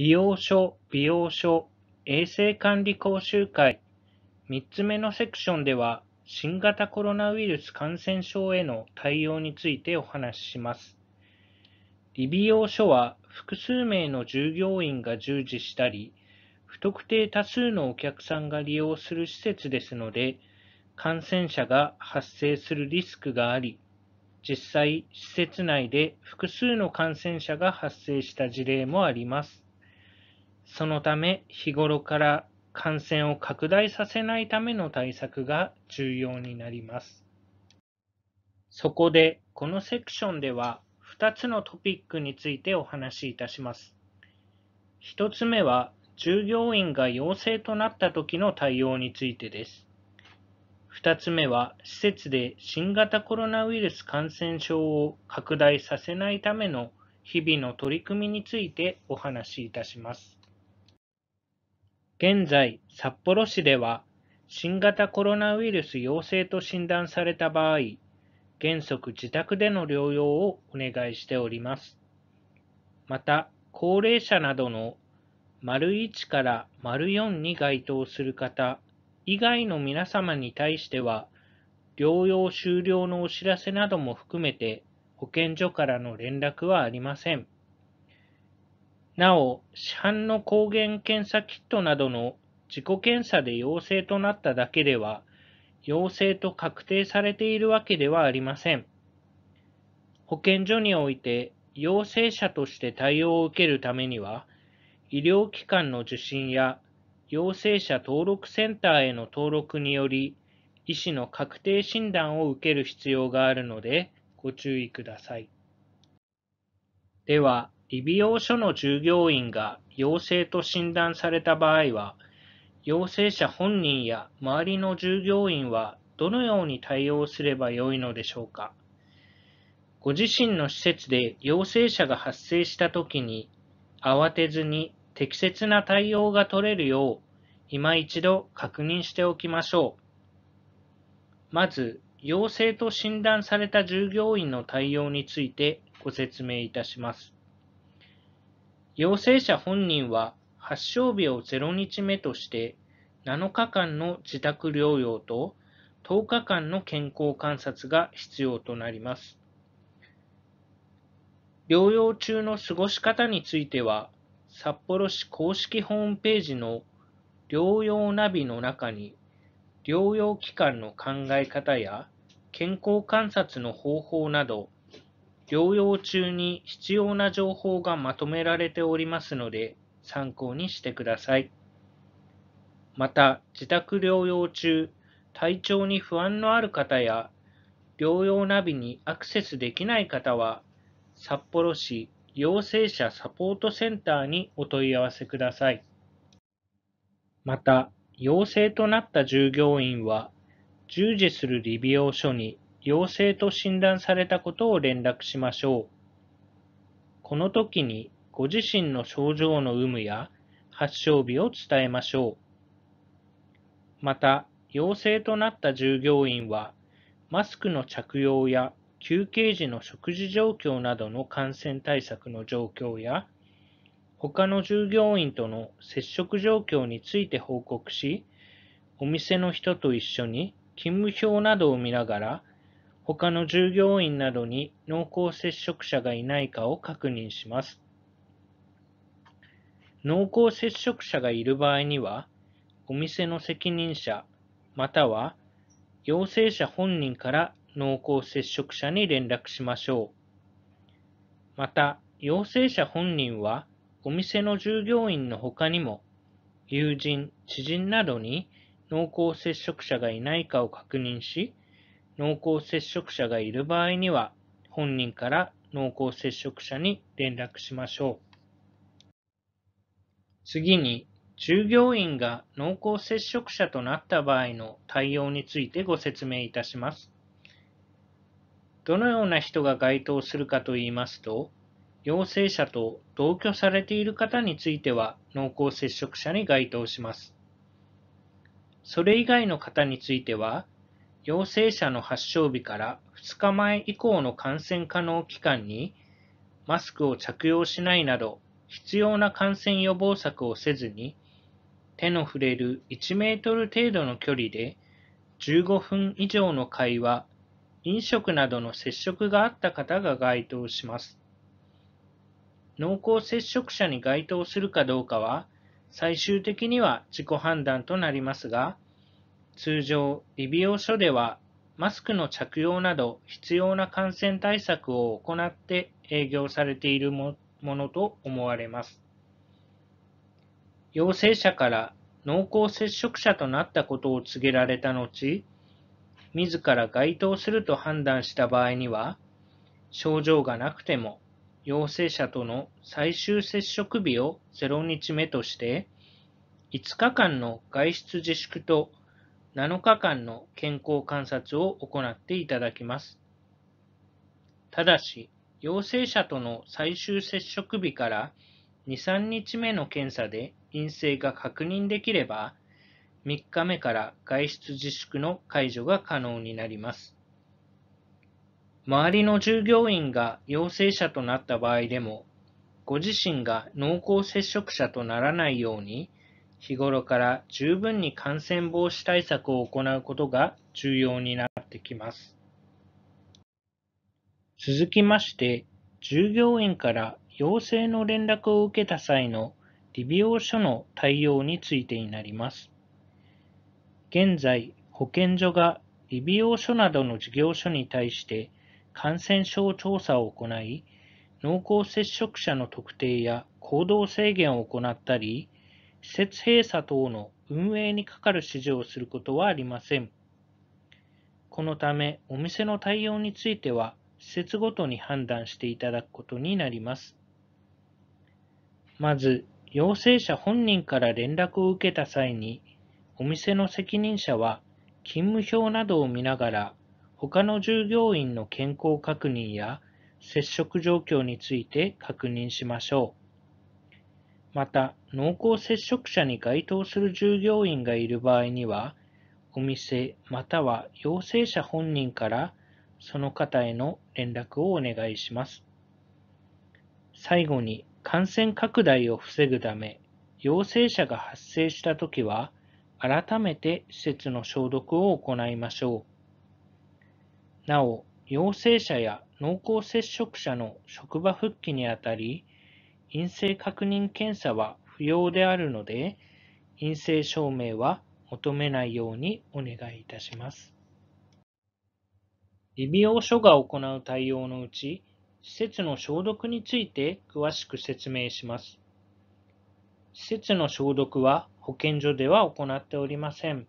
利用所・美容所・衛生管理講習会3つ目のセクションでは新型コロナウイルス感染症への対応についてお話しします。理美容所は複数名の従業員が従事したり、不特定多数のお客さんが利用する施設ですので、感染者が発生するリスクがあり、実際、施設内で複数の感染者が発生した事例もあります。そのため日頃から感染を拡大させないための対策が重要になります。そこでこのセクションでは2つのトピックについてお話しいたします。1つ目は従業員が陽性となった時の対応についてです。2つ目は施設で新型コロナウイルス感染症を拡大させないための日々の取り組みについてお話しいたします。現在、札幌市では、新型コロナウイルス陽性と診断された場合、原則自宅での療養をお願いしております。また、高齢者などの丸1から丸4に該当する方以外の皆様に対しては、療養終了のお知らせなども含めて保健所からの連絡はありません。なお、市販の抗原検査キットなどの自己検査で陽性となっただけでは、陽性と確定されているわけではありません。保健所において陽性者として対応を受けるためには、医療機関の受診や陽性者登録センターへの登録により、医師の確定診断を受ける必要があるので、ご注意ください。では、理美容所の従業員が陽性と診断された場合は、陽性者本人や周りの従業員はどのように対応すればよいのでしょうか。ご自身の施設で陽性者が発生したときに、慌てずに適切な対応が取れるよう、今一度確認しておきましょう。まず、陽性と診断された従業員の対応についてご説明いたします。陽性者本人は発症日を0日目として7日間の自宅療養と10日間の健康観察が必要となります。療養中の過ごし方については、札幌市公式ホームページの療養ナビの中に、療養期間の考え方や健康観察の方法など、療養中に必要な情報がまとめられておりますので、参考にしてください。また、自宅療養中、体調に不安のある方や、療養ナビにアクセスできない方は、札幌市陽性者サポートセンターにお問い合わせください。また、陽性となった従業員は、従事する理美容所に陽性と診断されたことを連絡しましょう。この時にご自身の症状の有無や発症日を伝えましょう。また、陽性となった従業員は、マスクの着用や休憩時の食事状況などの感染対策の状況や、他の従業員との接触状況について報告し、お店の人と一緒に勤務表などを見ながら他の従業員などに濃厚接触者がいないかを確認します。濃厚接触者がいる場合には、お店の責任者または陽性者本人から濃厚接触者に連絡しましょう。また、陽性者本人はお店の従業員の他にも友人、知人などに濃厚接触者がいないかを確認し、濃厚接触者がいる場合には、本人から濃厚接触者に連絡しましょう。次に、従業員が濃厚接触者となった場合の対応についてご説明いたします。どのような人が該当するかといいますと、陽性者と同居されている方については濃厚接触者に該当します。それ以外の方については、陽性者の発症日から2日前以降の感染可能期間に、マスクを着用しないなど、必要な感染予防策をせずに、手の触れる1メートル程度の距離で、15分以上の会話、飲食などの接触があった方が該当します。濃厚接触者に該当するかどうかは、最終的には自己判断となりますが、通常、理美容所ではマスクの着用など必要な感染対策を行って営業されているものと思われます。陽性者から濃厚接触者となったことを告げられた後、自ら該当すると判断した場合には、症状がなくても陽性者との最終接触日を0日目として、5日間の外出自粛と7日間の健康観察を行っていただきます。ただし、陽性者との最終接触日から2、3日目の検査で陰性が確認できれば、3日目から外出自粛の解除が可能になります。周りの従業員が陽性者となった場合でも、ご自身が濃厚接触者とならないように、日頃から十分に感染防止対策を行うことが重要になってきます。続きまして、従業員から陽性の連絡を受けた際の理美容所の対応についてになります。現在、保健所が理美容所などの事業所に対して感染症調査を行い、濃厚接触者の特定や行動制限を行ったり、施設閉鎖等の運営にかかる指示をすることはありません。このため、お店の対応については、施設ごとに判断していただくことになります。まず、陽性者本人から連絡を受けた際に、お店の責任者は勤務表などを見ながら、他の従業員の健康確認や接触状況について確認しましょう。また、濃厚接触者に該当する従業員がいる場合には、お店または陽性者本人からその方への連絡をお願いします。最後に、感染拡大を防ぐため、陽性者が発生したときは、改めて施設の消毒を行いましょう。なお、陽性者や濃厚接触者の職場復帰にあたり、陰性確認検査は不要であるので、陰性証明は求めないようにお願いいたします。理美容所が行う対応のうち、施設の消毒について詳しく説明します。施設の消毒は保健所では行っておりません。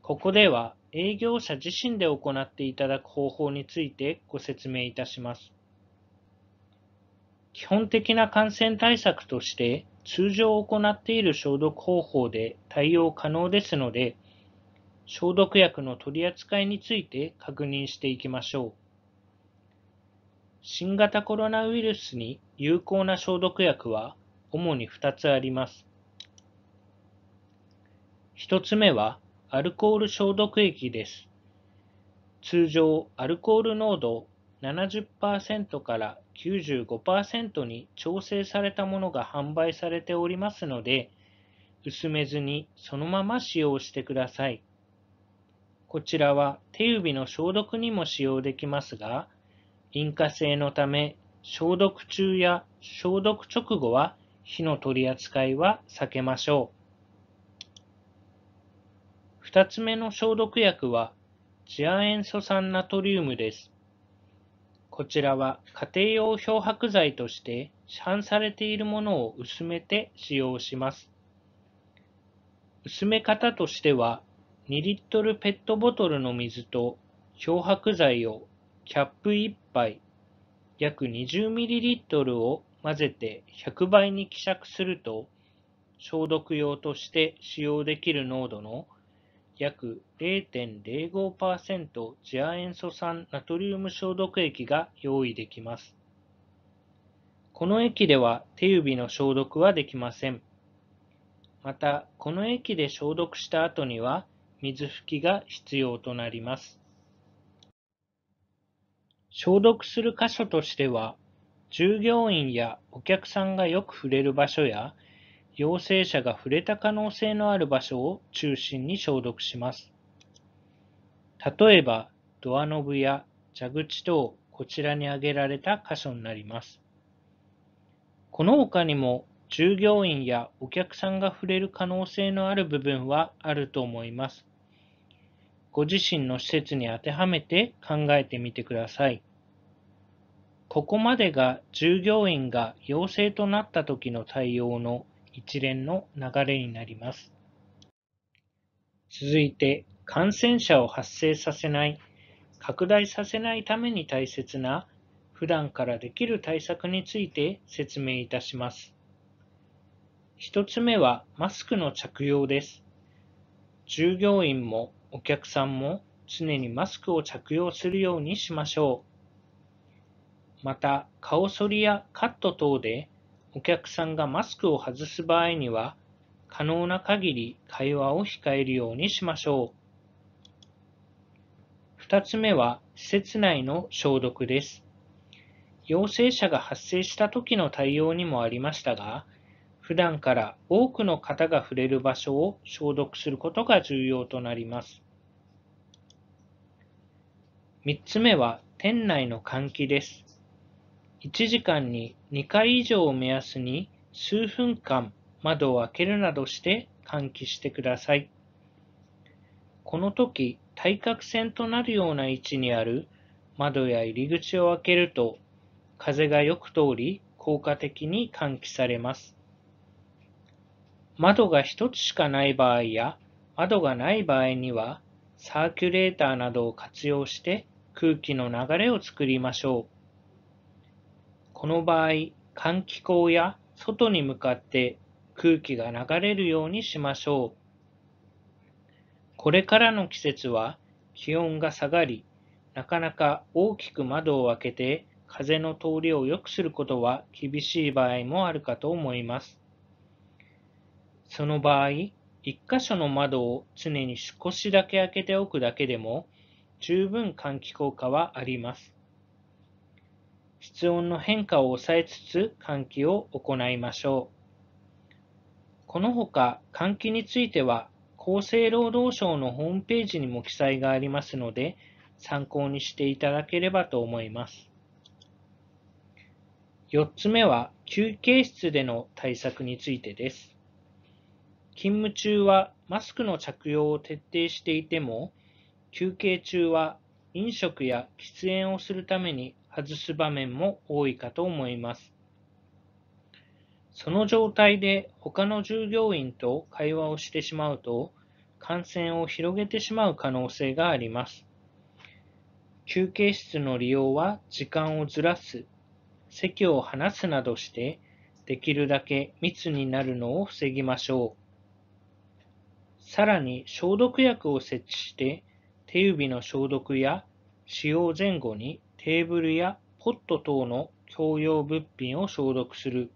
ここでは営業者自身で行っていただく方法についてご説明いたします。基本的な感染対策として通常行っている消毒方法で対応可能ですので、消毒薬の取り扱いについて確認していきましょう。新型コロナウイルスに有効な消毒薬は主に2つあります。1つ目はアルコール消毒液です。通常、アルコール濃度70%から95%に調整されたものが販売されておりますので、薄めずにそのまま使用してください。こちらは手指の消毒にも使用できますが、引火性のため消毒中や消毒直後は火の取り扱いは避けましょう。2つ目の消毒薬は次亜塩素酸ナトリウムです。こちらは家庭用漂白剤として市販されているものを薄めて使用します。薄め方としては2リットルペットボトルの水と漂白剤をキャップ1杯約2 0ミリリットルを混ぜて100倍に希釈すると消毒用として使用できる濃度の約0.05%次亜塩素酸ナトリウム消毒液が用意できます。この液では手指の消毒はできません。また、この液で消毒した後には水拭きが必要となります。消毒する箇所としては、従業員やお客さんがよく触れる場所や陽性者が触れた可能性のある場所を中心に消毒します。例えば、ドアノブや蛇口等、こちらに挙げられた箇所になります。この他にも、従業員やお客さんが触れる可能性のある部分はあると思います。ご自身の施設に当てはめて考えてみてください。ここまでが従業員が陽性となった時の対応の一連の流れになります。続いて、感染者を発生させない、拡大させないために大切な普段からできる対策について説明いたします。一つ目はマスクの着用です。従業員もお客さんも常にマスクを着用するようにしましょう。また、顔剃りやカット等でお客さんがマスクを外す場合には、可能な限り会話を控えるようにしましょう。2つ目は、施設内の消毒です。陽性者が発生した時の対応にもありましたが、普段から多くの方が触れる場所を消毒することが重要となります。3つ目は店内の換気です。1時間に2回以上を目安に数分間窓を開けるなどして換気してください。この時、対角線となるような位置にある窓や入り口を開けると風がよく通り効果的に換気されます。窓が1つしかない場合や窓がない場合にはサーキュレーターなどを活用して空気の流れを作りましょう。この場合、換気口や外に向かって空気が流れるようにしましょう。これからの季節は気温が下がり、なかなか大きく窓を開けて風の通りを良くすることは厳しい場合もあるかと思います。その場合、1箇所の窓を常に少しだけ開けておくだけでも十分換気効果はあります。室温の変化を抑えつつ換気を行いましょう。このほか換気については厚生労働省のホームページにも記載がありますので参考にしていただければと思います。4つ目は休憩室での対策についてです。勤務中はマスクの着用を徹底していても、休憩中は飲食や喫煙をするために外す場面も多いかと思います。その状態で他の従業員と会話をしてしまうと、感染を広げてしまう可能性があります。休憩室の利用は時間をずらす、席を離すなどして、できるだけ密になるのを防ぎましょう。さらに消毒薬を設置して、手指の消毒や使用前後にテーブルやポット等の共用物品を消毒する。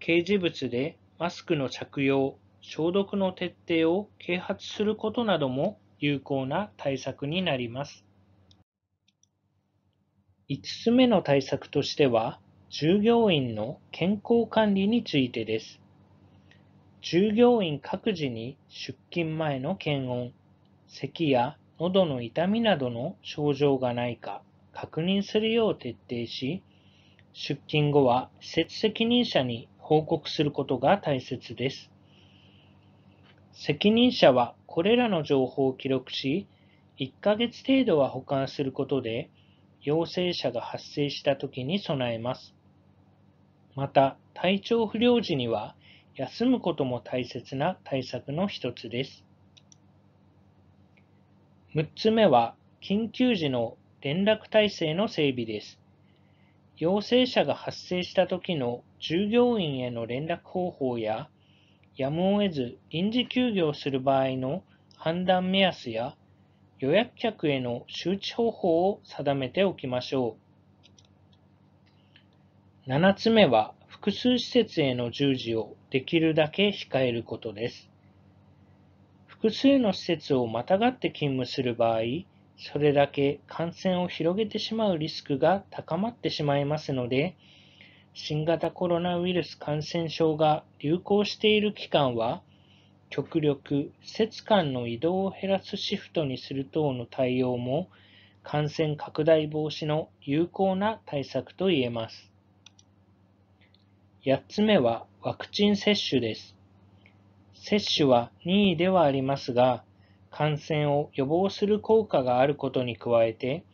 掲示物でマスクの着用、消毒の徹底を啓発することなども有効な対策になります。5つ目の対策としては、従業員の健康管理についてです。従業員各自に出勤前の検温、咳や喉の痛みなどの症状がないか確認するよう徹底し、出勤後は施設責任者に報告することが大切です。責任者はこれらの情報を記録し、1ヶ月程度は保管することで、陽性者が発生した時に備えます。また、体調不良時には、休むことも大切な対策の一つです。6つ目は、緊急時の連絡体制の整備です。陽性者が発生した時の従業員への連絡方法や、やむを得ず臨時休業する場合の判断目安や、予約客への周知方法を定めておきましょう。7つ目は、複数施設への従事をできるだけ控えることです。複数の施設をまたがって勤務する場合、それだけ感染を広げてしまうリスクが高まってしまいますので、新型コロナウイルス感染症が流行している期間は、極力施設間の移動を減らすシフトにする等の対応も、感染拡大防止の有効な対策と言えます。8つ目はワクチン接種です。接種は任意ではありますが、感染を予防する効果があることに加えて、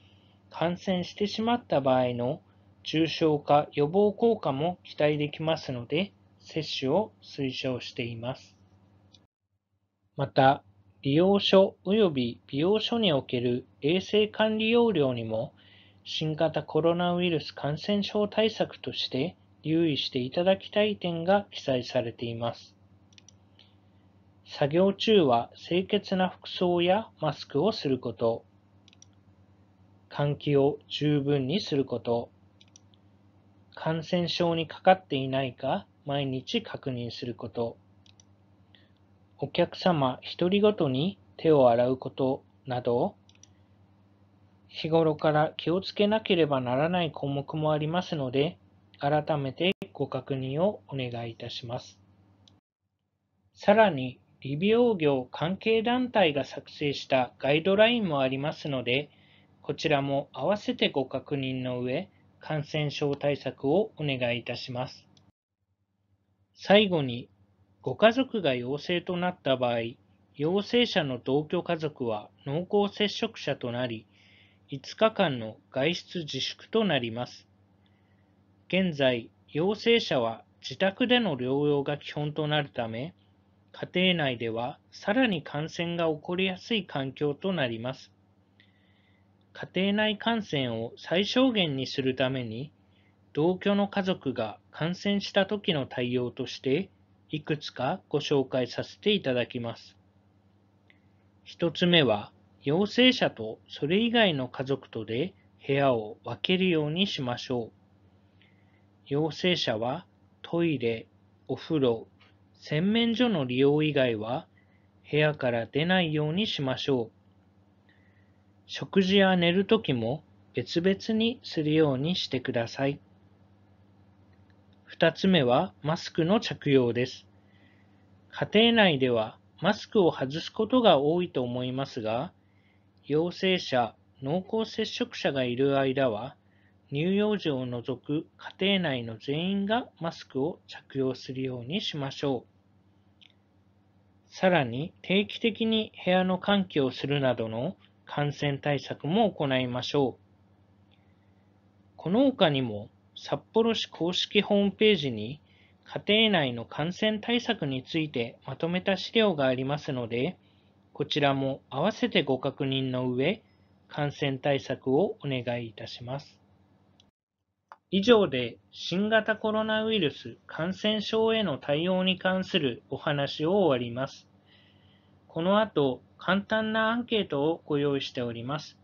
感染してしまった場合の重症化予防効果も期待できますので、接種を推奨しています。また、利用書及び美容書における衛生管理要領にも、新型コロナウイルス感染症対策として留意していただきたい点が記載されています。作業中は清潔な服装やマスクをすること、換気を十分にすること、感染症にかかっていないか毎日確認すること、お客様一人ごとに手を洗うことなど、日頃から気をつけなければならない項目もありますので、改めてご確認をお願いいたします。さらに、理美容業関係団体が作成したガイドラインもありますので、こちらも合わせてご確認の上、感染症対策をお願いいたします。最後に、ご家族が陽性となった場合、陽性者の同居家族は濃厚接触者となり、5日間の外出自粛となります。現在、陽性者は自宅での療養が基本となるため、家庭内ではさらに感染が起こりやすい環境となります。家庭内感染を最小限にするために、同居の家族が感染した時の対応として、いくつかご紹介させていただきます。1つ目は、陽性者とそれ以外の家族とで部屋を分けるようにしましょう。陽性者はトイレ、お風呂、洗面所の利用以外は部屋から出ないようにしましょう。食事や寝るときも別々にするようにしてください。二つ目はマスクの着用です。家庭内ではマスクを外すことが多いと思いますが、陽性者、濃厚接触者がいる間は、乳幼児を除く家庭内の全員がマスクを着用するようにしましょう。さらに定期的に部屋の換気をするなどの感染対策も行いましょう。この他にも札幌市公式ホームページに家庭内の感染対策についてまとめた資料がありますので、こちらも合わせてご確認の上、感染対策をお願いいたします。以上で新型コロナウイルス感染症への対応に関するお話を終わります。この後、簡単なアンケートをご用意しております。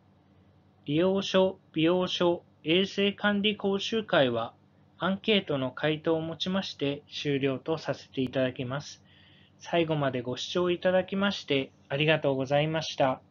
利用書、美容書、衛生管理講習会は、アンケートの回答をもちまして終了とさせていただきます。最後までご視聴いただきましてありがとうございました。